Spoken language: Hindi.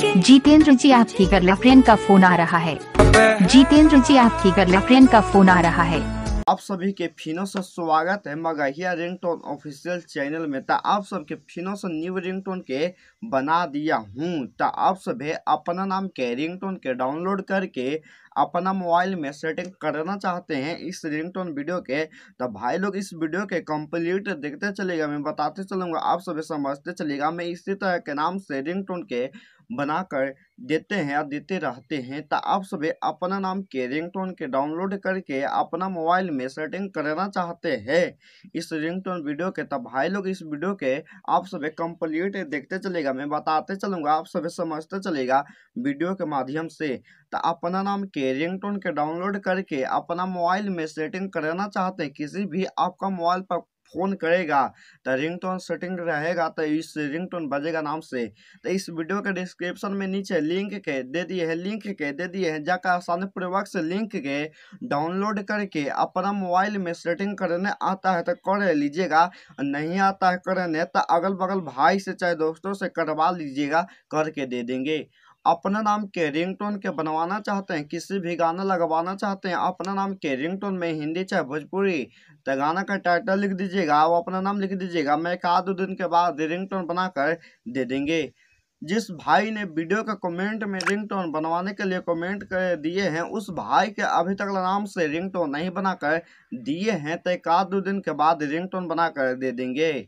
जितेंद्र जी आपकी गर्लफ्रेंड का फोन आ रहा है जितेंद्र जी आपकी गर्लफ्रेंड का फोन आ रहा है आप सभी के फिनो से स्वागत है मगहिया रिंगटोन ऑफिशियल चैनल में ता आप सबके फिनो से न्यू रिंगटोन के बना दिया हूँ ता आप सभी अपना नाम के रिंगटोन के डाउनलोड करके अपना मोबाइल में सेटिंग करना चाहते हैं इस रिंगटोन वीडियो के तो भाई लोग इस वीडियो के कंप्लीट देखते चलेगा मैं बताते चलूँगा आप सभी समझते चलेगा मैं इसी तरह के नाम से रिंगटोन के बनाकर देते हैं और देते रहते हैं तो आप सभी अपना नाम के रिंगटोन के डाउनलोड करके अपना मोबाइल में सेटिंग करना चाहते हैं इस रिंगटोन वीडियो के तब भाई लोग इस वीडियो के आप सभी कंप्लीट देखते चलेगा मैं बताते चलूँगा आप सभी समझते चलेगा वीडियो के माध्यम से तो अपना नाम के रिंगटोन के डाउनलोड करके अपना मोबाइल में सेटिंग करना चाहते हैं किसी भी आपका मोबाइल पर फ़ोन करेगा तो रिंगटोन सेटिंग रहेगा तो इस रिंगटोन बजेगा नाम से तो इस वीडियो के डिस्क्रिप्शन में नीचे लिंक के दे दिए हैं लिंक के दे दिए हैं जाकर आसानी पूर्वक से लिंक के डाउनलोड करके अपना मोबाइल में सेटिंग करने आता है तो कर लीजिएगा नहीं आता है करने तो अगल बगल भाई से चाहे दोस्तों से करवा लीजिएगा करके दे देंगे अपना नाम के रिंगटोन के बनवाना चाहते हैं किसी भी गाना लगवाना चाहते हैं अपना नाम के रिंगटोन में हिंदी चाहे भोजपुरी तो गाना का टाइटल लिख दीजिएगा वो अपना नाम लिख दीजिएगा मैं एक आध दो दिन के बाद रिंगटोन बनाकर दे देंगे जिस भाई ने वीडियो का कमेंट में रिंगटोन बनवाने के लिए कमेंट कर दिए हैं उस भाई के अभी तक नाम से रिंगटोन नहीं बनाकर दिए हैं तो एक आध दो दिन के बाद रिंगटोन बनाकर दे देंगे